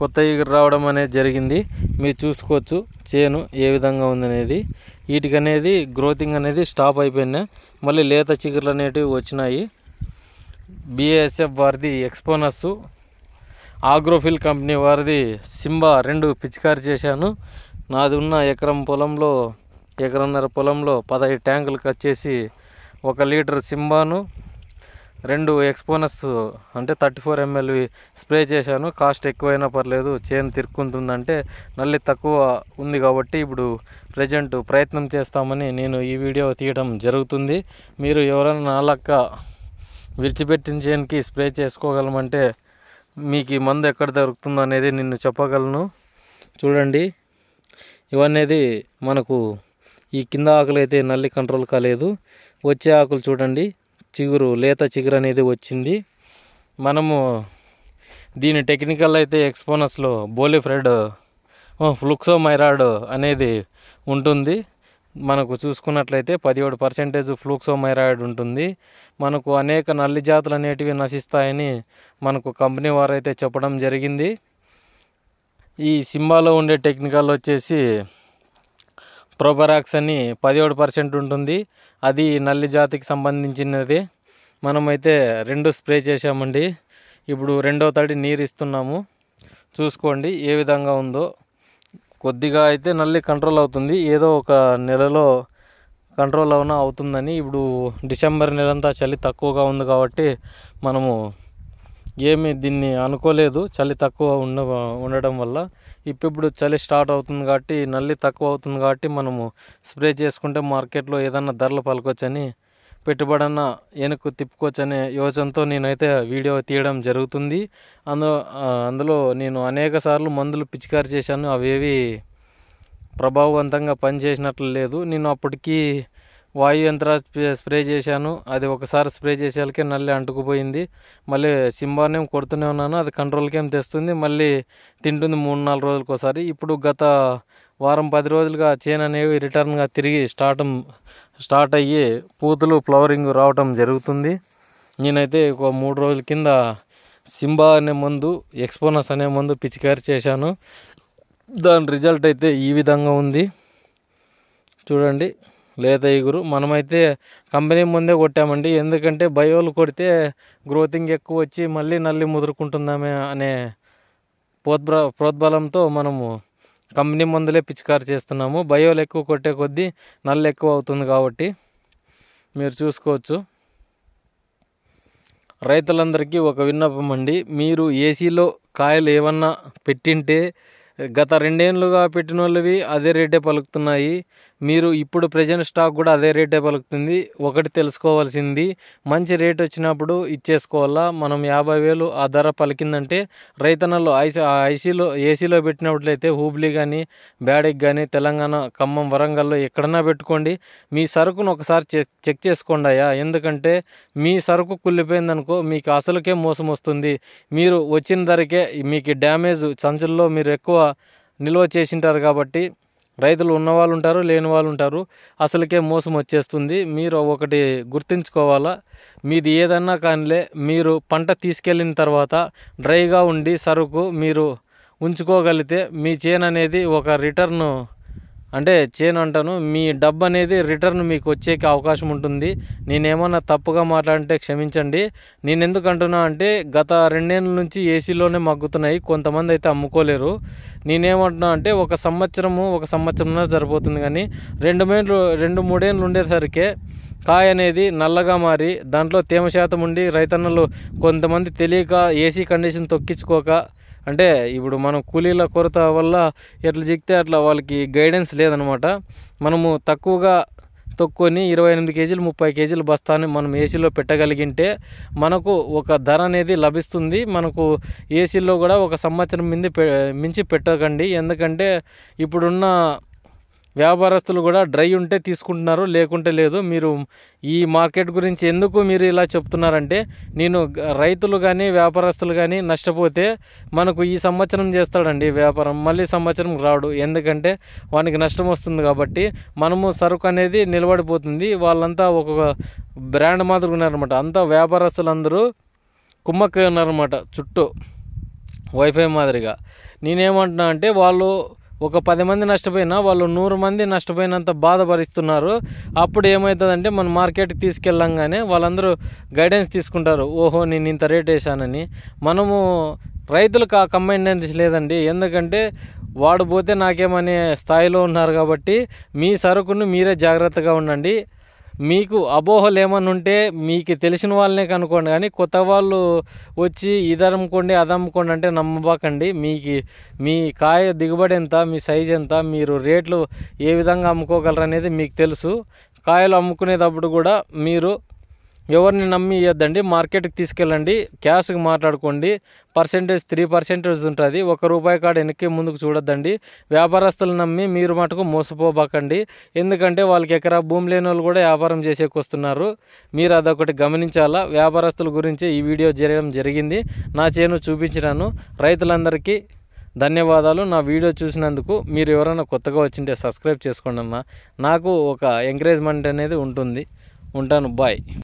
కొత్త ఎగురు రావడం అనేది జరిగింది మీరు చూసుకోవచ్చు చేను ఏ విధంగా ఉందనేది వీటికనేది గ్రోతింగ్ అనేది స్టాప్ అయిపోయినాయి మళ్ళీ లేత చిగుర్లు అనేటివి వచ్చినాయి బిఎస్ఎఫ్ వారిది ఎక్స్పోనస్ ఆగ్రోఫిల్ కంపెనీ వారిది సింబా రెండు పిచికారి చేశాను నాది ఉన్న ఎకరం పొలంలో ఎకరన్నర పొలంలో పదహైదు ట్యాంకులు కట్ చేసి ఒక లీటర్ సింబాను రెండు ఎక్స్పోనస్ అంటే థర్టీ ఫోర్ ఎంఎల్వి స్ప్రే చేశాను కాస్ట్ ఎక్కువైనా పర్లేదు చేన్ తిరుక్కుంటుందంటే నల్లి తక్కువ ఉంది కాబట్టి ఇప్పుడు ప్రజెంట్ ప్రయత్నం చేస్తామని నేను ఈ వీడియో తీయడం జరుగుతుంది మీరు ఎవరైనా నాలక్క విడిచిపెట్టిన చేన్కి స్ప్రే చేసుకోగలమంటే మీకు ఈ మందు ఎక్కడ దొరుకుతుందో అనేది నిన్ను చెప్పగలను చూడండి ఇవన్నీ మనకు ఈ కింద ఆకులు అయితే నల్లి కంట్రోల్ కాలేదు వచ్చే ఆకులు చూడండి చిగురు లేత చిగురు అనేది వచ్చింది మనము దీని టెక్నికల్ అయితే ఎక్స్పోనస్లో బోలిఫ్రెడ్ ఫ్లుక్సో మైరాడ్ అనేది ఉంటుంది మనకు చూసుకున్నట్లయితే పదిహేడు పర్సెంటేజ్ ఫ్లూక్సో మైరాయిడ్ ఉంటుంది మనకు అనేక నల్లి జాతులు అనేటివి నశిస్తాయని మనకు కంపెనీ అయితే చెప్పడం జరిగింది ఈ సింబాలో ఉండే టెక్నికల్ వచ్చేసి ప్రోబరాక్స్ అని పదిహేడు పర్సెంట్ ఉంటుంది అది నల్లి జాతికి సంబంధించినది మనమైతే రెండు స్ప్రే చేసామండి ఇప్పుడు రెండో తడి నీరు ఇస్తున్నాము చూసుకోండి ఏ విధంగా ఉందో కొద్దిగా అయితే నల్లి కంట్రోల్ అవుతుంది ఏదో ఒక నెలలో కంట్రోల్ అవునా అవుతుందని ఇప్పుడు డిసెంబర్ నెలంతా చలి తక్కువగా ఉంది కాబట్టి మనము ఏమి దీన్ని అనుకోలేదు చలి తక్కువ ఉండ ఉండడం వల్ల ఇప్పుడు చలి స్టార్ట్ అవుతుంది కాబట్టి నల్లి తక్కువ అవుతుంది కాబట్టి మనము స్ప్రే చేసుకుంటే మార్కెట్లో ఏదన్నా ధరలు పలకొచ్చని పెట్టుబడన్న వెనక్కు తిప్పుకోవచ్చనే యోచనతో నేనైతే వీడియో తీయడం జరుగుతుంది అందు అందులో నేను అనేక సార్లు మందులు పిచికారి చేశాను అవేవి ప్రభావవంతంగా పనిచేసినట్లు లేదు నేను అప్పటికీ వాయు యంత్ర స్ప్రే చేశాను అది ఒకసారి స్ప్రే చేసేకే నల్లి అంటుకుపోయింది మళ్ళీ సింబానేం కొడుతూనే ఉన్నాను అది కంట్రోల్కి ఏం తెస్తుంది మళ్ళీ తింటుంది మూడు నాలుగు రోజులకు ఒకసారి ఇప్పుడు గత వారం పది రోజులుగా చేన్ అనేవి రిటర్న్గా తిరిగి స్టార్ట్ స్టార్ట్ అయ్యి పూతలు ఫ్లవరింగ్ రావటం జరుగుతుంది నేనైతే ఒక మూడు రోజుల కింద సింబా అనే మందు ఎక్స్పోనస్ అనే మందు పిచికారి చేశాను దాని రిజల్ట్ అయితే ఈ విధంగా ఉంది చూడండి లేత ఇగురు మనమైతే కంపెనీ ముందే కొట్టామండి ఎందుకంటే బయోలు కొడితే గ్రోతింగ్ ఎక్కువ వచ్చి మళ్ళీ నల్లి ముదురుకుంటుందామే అనే ప్రోద్బ ప్రోద్బలంతో మనము కంపెనీ ముందులే పిచికారు చేస్తున్నాము బయోలు ఎక్కువ కొట్టే కొద్దీ నల్లు ఎక్కువ అవుతుంది కాబట్టి మీరు చూసుకోవచ్చు రైతులందరికీ ఒక విన్నపం అండి మీరు ఏసీలో కాయలు ఏమన్నా పెట్టింటే గత రెండేళ్ళుగా పెట్టిన వాళ్ళవి అదే రేటే పలుకుతున్నాయి మీరు ఇప్పుడు ప్రజెంట్ స్టాక్ కూడా అదే రేటే పలుకుతుంది ఒకటి తెలుసుకోవాల్సింది మంచి రేట్ వచ్చినప్పుడు ఇచ్చేసుకోవాలా మనం యాభై వేలు ఆ ధర పలికిందంటే రైతన్నలో ఐసీ ఐసీలో ఏసీలో పెట్టినట్లయితే హూబ్లీ కానీ బ్యాడిక్ కానీ తెలంగాణ ఖమ్మం వరంగల్లో ఎక్కడన్నా పెట్టుకోండి మీ సరుకును ఒకసారి చెక్ చెక్ చేసుకోండి అయ్యా ఎందుకంటే మీ సరుకు కుళ్ళిపోయిందనుకో మీకు అసలుకే మోసం వస్తుంది మీరు వచ్చిన ధరకే మీకు డ్యామేజ్ సంచుల్లో మీరు ఎక్కువ నిల్వ చేసింటారు కాబట్టి రైతులు ఉన్నవాళ్ళు ఉంటారు లేని వాళ్ళు ఉంటారు అసలుకే మోసం వచ్చేస్తుంది మీరు ఒకటి గుర్తుంచుకోవాలా మీది ఏదన్నా కానిలే మీరు పంట తీసుకెళ్ళిన తర్వాత డ్రైగా ఉండి సరుకు మీరు ఉంచుకోగలిగితే మీ చేను అనేది ఒక రిటర్ను అంటే చేను అంటాను మీ డబ్బు అనేది రిటర్న్ మీకు వచ్చేకి అవకాశం ఉంటుంది నేనేమన్నా తప్పుగా మాట్లాడితే క్షమించండి నేను ఎందుకు అంటున్నా అంటే గత రెండేళ్ళ నుంచి ఏసీలోనే మగ్గుతున్నాయి కొంతమంది అయితే అమ్ముకోలేరు నేనేమంటున్నా అంటే ఒక సంవత్సరము ఒక సంవత్సరం సరిపోతుంది కానీ రెండు మేలు రెండు మూడేళ్ళు ఉండేసరికే కాయ అనేది నల్లగా మారి దాంట్లో తేమ శాతం ఉండి రైతన్నలు కొంతమంది తెలియక ఏసీ కండిషన్ తొక్కించుకోక అంటే ఇప్పుడు మనం కూలీల కొరత వల్ల ఎట్లా చెక్తే అట్లా వాళ్ళకి గైడెన్స్ లేదనమాట మనము తక్కువగా తొక్కుని ఇరవై ఎనిమిది కేజీలు ముప్పై కేజీలు బస్తాని మనం ఏసీలో పెట్టగలిగింటే మనకు ఒక ధర అనేది లభిస్తుంది మనకు ఏసీలో కూడా ఒక సంవత్సరం మించి పెట్టకండి ఎందుకంటే ఇప్పుడున్న వ్యాపారస్తులు కూడా డ్రై ఉంటే తీసుకుంటున్నారు లేకుంటే లేదు మీరు ఈ మార్కెట్ గురించి ఎందుకు మీరు ఇలా చెప్తున్నారంటే నేను రైతులు కానీ వ్యాపారస్తులు కానీ నష్టపోతే మనకు ఈ సంవత్సరం చేస్తాడండి వ్యాపారం మళ్ళీ సంవత్సరం రాడు ఎందుకంటే వానికి నష్టం వస్తుంది కాబట్టి మనము సరుకు అనేది నిలబడిపోతుంది వాళ్ళంతా ఒక బ్రాండ్ మాదిరి ఉన్నారనమాట అంతా వ్యాపారస్తులందరూ కుమ్మక్క ఉన్నారనమాట చుట్టూ వైఫై మాదిరిగా నేనేమంటున్నా అంటే వాళ్ళు ఒక పది మంది నష్టపోయినా వాళ్ళు నూరు మంది నష్టపోయినంత బాధపరిస్తున్నారు అప్పుడు ఏమవుతుందంటే మనం మార్కెట్కి తీసుకెళ్ళంగానే వాళ్ళందరూ గైడెన్స్ తీసుకుంటారు ఓహో నేను ఇంత రేట్ వేసానని మనము రైతులకు ఆ కమెండెన్స్ లేదండి ఎందుకంటే వాడు పోతే నాకేమనే స్థాయిలో ఉన్నారు కాబట్టి మీ సరుకును మీరే జాగ్రత్తగా ఉండండి మీకు అబోహలేమనుంటే ఉంటే మీకు తెలిసిన వాళ్ళనే కనుక్కోండి కానీ కొత్త వాళ్ళు వచ్చి ఇది అమ్ముకోండి అది అమ్ముకోండి అంటే నమ్మబాకండి మీకు మీ కాయ దిగుబడి ఎంత మీ సైజ్ ఎంత మీరు రేట్లు ఏ విధంగా అమ్ముకోగలరు అనేది మీకు తెలుసు కాయలు అమ్ముకునేటప్పుడు కూడా మీరు ఎవరిని నమ్మి ఇవ్వద్దండి మార్కెట్కి తీసుకెళ్ళండి క్యాష్కి మాట్లాడుకోండి పర్సెంటేజ్ త్రీ పర్సెంటేజ్ ఉంటుంది ఒక రూపాయి కాడ వెనక్కి ముందుకు చూడొద్దండి వ్యాపారస్తులు నమ్మి మీరు మటుకు మోసపోబాకండి ఎందుకంటే వాళ్ళకి ఎకరా భూమి లేని వాళ్ళు కూడా వ్యాపారం చేసేకి వస్తున్నారు మీరు అదొకటి గమనించాలా వ్యాపారస్తుల గురించి ఈ వీడియో జరగడం జరిగింది నా చేను చూపించినాను రైతులందరికీ ధన్యవాదాలు నా వీడియో చూసినందుకు మీరు ఎవరైనా కొత్తగా వచ్చింటే సబ్స్క్రైబ్ చేసుకోండి అన్న నాకు ఒక ఎంకరేజ్మెంట్ అనేది ఉంటుంది ఉంటాను బాయ్